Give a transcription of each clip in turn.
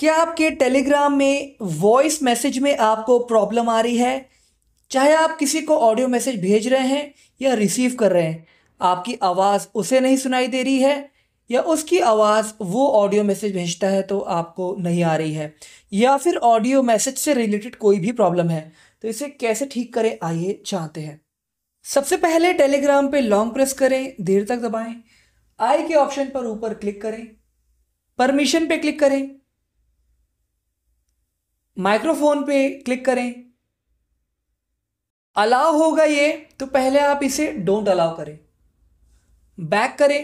क्या आपके टेलीग्राम में वॉइस मैसेज में आपको प्रॉब्लम आ रही है चाहे आप किसी को ऑडियो मैसेज भेज रहे हैं या रिसीव कर रहे हैं आपकी आवाज़ उसे नहीं सुनाई दे रही है या उसकी आवाज़ वो ऑडियो मैसेज भेजता है तो आपको नहीं आ रही है या फिर ऑडियो मैसेज से रिलेटेड कोई भी प्रॉब्लम है तो इसे कैसे ठीक करें आइए जानते हैं सबसे पहले टेलीग्राम पे लॉन्ग प्रेस करें देर तक दबाएं आई के ऑप्शन पर ऊपर क्लिक करें परमिशन पे क्लिक करें माइक्रोफोन पे क्लिक करें अलाउ होगा ये तो पहले आप इसे डोंट अलाउ करें बैक करें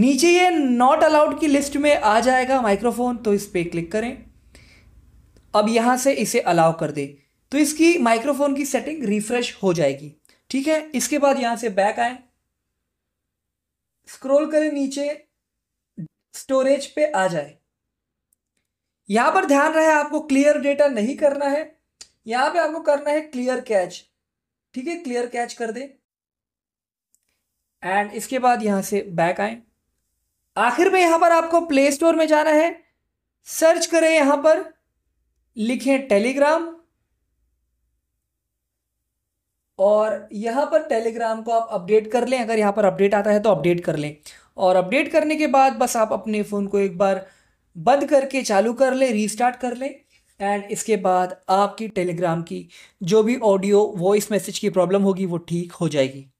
नीचे ये नॉट अलाउड की लिस्ट में आ जाएगा माइक्रोफोन तो इस पर क्लिक करें अब यहां से इसे अलाउ कर दे तो इसकी माइक्रोफोन की सेटिंग रिफ्रेश हो जाएगी ठीक है इसके बाद यहां से बैक आए स्क्रॉल करें नीचे स्टोरेज पे आ जाए यहां पर ध्यान रहे आपको क्लियर डेटा नहीं करना है यहां पे आपको करना है क्लियर कैच ठीक है क्लियर कैच कर दे एंड इसके बाद यहां से बैक आए आखिर में यहां पर आपको प्ले स्टोर में जाना है सर्च करें यहां पर लिखें टेलीग्राम और यहां पर टेलीग्राम को आप अपडेट कर लें अगर यहां पर अपडेट आता है तो अपडेट कर लें और अपडेट करने के बाद बस आप अपने फ़ोन को एक बार बंद करके चालू कर ले रीस्टार्ट कर ले एंड इसके बाद आपकी टेलीग्राम की जो भी ऑडियो वॉइस मैसेज की प्रॉब्लम होगी वो ठीक हो जाएगी